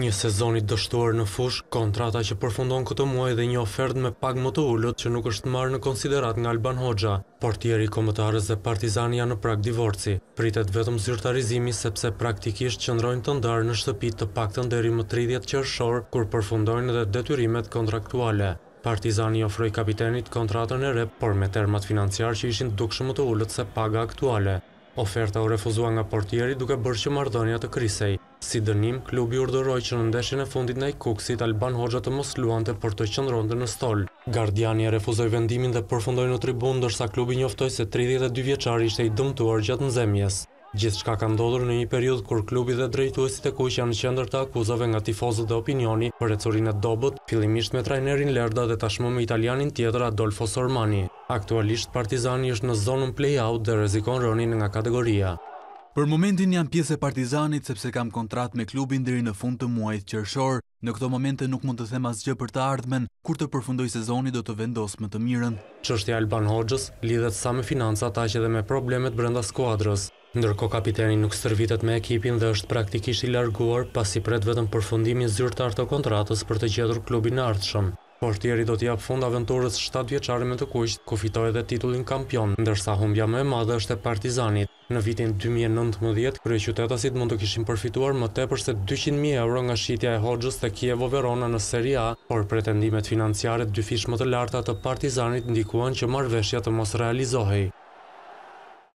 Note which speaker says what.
Speaker 1: Një sezonit dështuar në fush, kontrata që përfundon këtë muaj dhe një ofertë me pag më të ullët që nuk është marë në konsiderat nga Alban Hoxha, Portieri, komëtarës dhe partizani janë në prak divorci. Pritet vetëm zyrtarizimi sepse praktikisht qëndrojnë të ndarë në shtëpit të pak të nderi më 30 qërëshorë kur përfundojnë edhe detyrimet kontraktuale. Partizani ofroj kapitenit kontratën e rep, por me termat financiar që ishin dukshë më të ullët se paga aktuale. Oferta u refuzua nga portieri duke bërë që mardonja të krisej. Si dënim, klubi urdëroj që në ndeshje e fundit në i kuksit, Alban Hoxha të mos luante për të qëndron dhe në stol. Gardiani e refuzoj vendimin dhe përfundoj në tribun, dërsa klubi njoftoj se 32 vjeqari ishte i dëmtuar gjatë në zemjes. Gjithë shka ka ndodur në një period kur klubi dhe drejtuesit e kush janë në qendër të akuzave nga tifozët dhe opinioni për recurin e dobut, fillimisht me trajnerin Lerda dhe tashmë me italianin tjetër Adolfo Sormani. Aktualisht, partizani është në zonën play-out dhe rezikon rënin nga kategoria.
Speaker 2: Për momentin jam pjesë e partizanit sepse kam kontrat me klubin dheri në fund të muajt qërshor. Në këto momente nuk mund të them asgjë për të ardhmen, kur të përfundoj sezoni do të vendos më të mirën. Qështja Alban Hoxhës lidhet sa me financa ta
Speaker 1: që dhe me problemet brenda skuadrës. Ndërko kapiteni nuk stërvitet me ekipin dhe është praktikisht i larguar pasi pret vetëm përfundimin zyrtar të kontratës për të gjedhur klubin në ardhshëm. Portieri do t'jap fund aventurës 7 vjeçare me të kuqt, ku fitoi edhe titullin kampion, ndërsa humbja më e madhe është e Partizanit. Në vitin 2019, kryeqytetasit mund të kishin përfituar më tepër se 200.000 euro nga shitja e Hoxhës të Kievo Verona në Serie A, por pretendimet financiare dy fish më të larta të Partizanit ndikuan që marrveshja të mos realizohej.